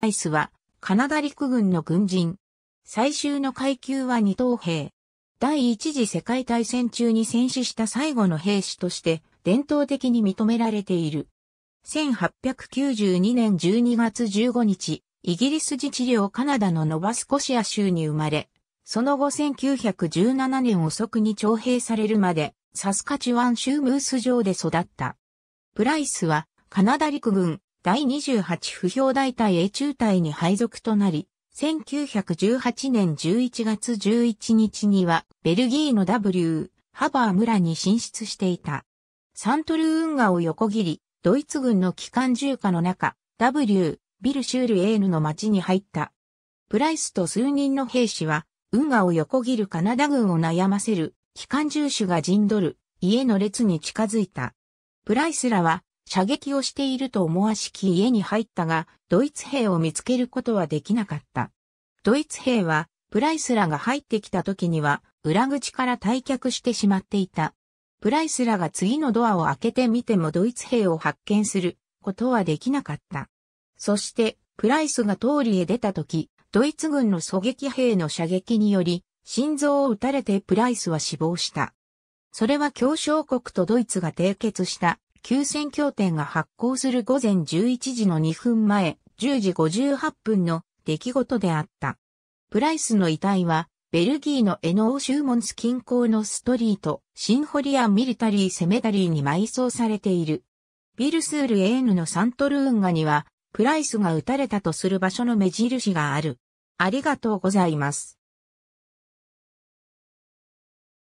アイスは、カナダ陸軍の軍人。最終の階級は二等兵。第一次世界大戦中に戦死した最後の兵士として、伝統的に認められている。1892年12月15日、イギリス自治領カナダのノバスコシア州に生まれ、その後1917年遅くに徴兵されるまで、サスカチワン州ムース城で育った。プライスは、カナダ陸軍、第28不評大隊へ中隊に配属となり、1918年11月11日には、ベルギーの W、ハバー村に進出していた。サントル運河を横切り、ドイツ軍の機関銃火の中、W、ビルシュールエーヌの町に入った。プライスと数人の兵士は、運河を横切るカナダ軍を悩ませる、機関銃手が陣取る、家の列に近づいた。プライスらは、射撃をしていると思わしき家に入ったが、ドイツ兵を見つけることはできなかった。ドイツ兵は、プライスらが入ってきた時には、裏口から退却してしまっていた。プライスらが次のドアを開けてみてもドイツ兵を発見することはできなかった。そして、プライスが通りへ出た時、ドイツ軍の狙撃兵の射撃により、心臓を撃たれてプライスは死亡した。それは協商国とドイツが締結した休戦協定が発行する午前11時の2分前、10時58分の出来事であった。プライスの遺体は、ベルギーのエノーシューモンス近郊のストリート、シンホリアミリタリーセメタリーに埋葬されている。ビルスールエーヌのサントルーンガには、プライスが撃たれたとする場所の目印がある。ありがとうございます。